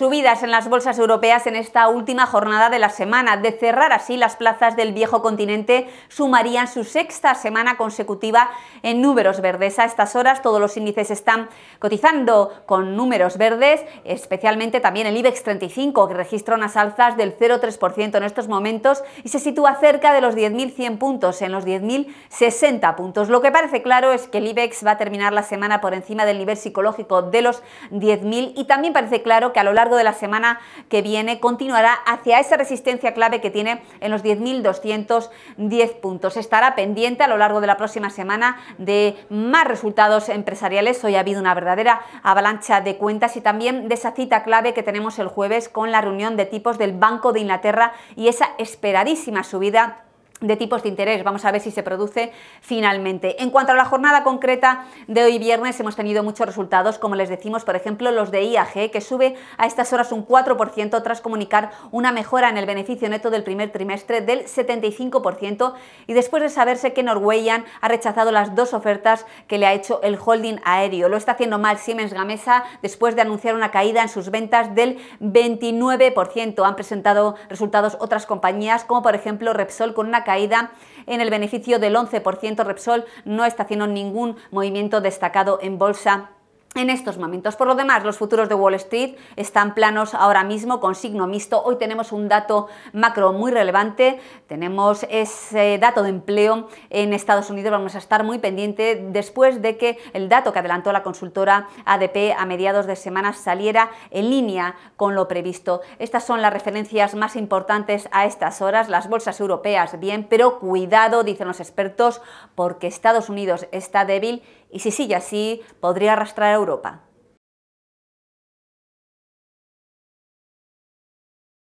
Subidas en las bolsas europeas en esta última jornada de la semana. De cerrar así, las plazas del viejo continente sumarían su sexta semana consecutiva en números verdes. A estas horas todos los índices están cotizando con números verdes, especialmente también el IBEX 35, que registra unas alzas del 0,3% en estos momentos y se sitúa cerca de los 10.100 puntos, en los 10.060 puntos. Lo que parece claro es que el IBEX va a terminar la semana por encima del nivel psicológico de los 10.000 y también parece claro que a lo largo de la semana que viene continuará hacia esa resistencia clave que tiene en los 10.210 puntos. Estará pendiente a lo largo de la próxima semana de más resultados empresariales. Hoy ha habido una verdadera avalancha de cuentas y también de esa cita clave que tenemos el jueves con la reunión de tipos del Banco de Inglaterra y esa esperadísima subida de tipos de interés. Vamos a ver si se produce finalmente. En cuanto a la jornada concreta de hoy viernes, hemos tenido muchos resultados, como les decimos, por ejemplo, los de IAG, que sube a estas horas un 4% tras comunicar una mejora en el beneficio neto del primer trimestre del 75% y después de saberse que Norwegian ha rechazado las dos ofertas que le ha hecho el holding aéreo. Lo está haciendo mal Siemens Gamesa después de anunciar una caída en sus ventas del 29%. Han presentado resultados otras compañías, como por ejemplo Repsol, con una caída en el beneficio del 11%. Repsol no está haciendo ningún movimiento destacado en bolsa en estos momentos. Por lo demás, los futuros de Wall Street están planos ahora mismo con signo mixto. Hoy tenemos un dato macro muy relevante. Tenemos ese dato de empleo en Estados Unidos. Vamos a estar muy pendiente después de que el dato que adelantó la consultora ADP a mediados de semana saliera en línea con lo previsto. Estas son las referencias más importantes a estas horas. Las bolsas europeas bien, pero cuidado, dicen los expertos, porque Estados Unidos está débil y si sigue así podría arrastrar Europa.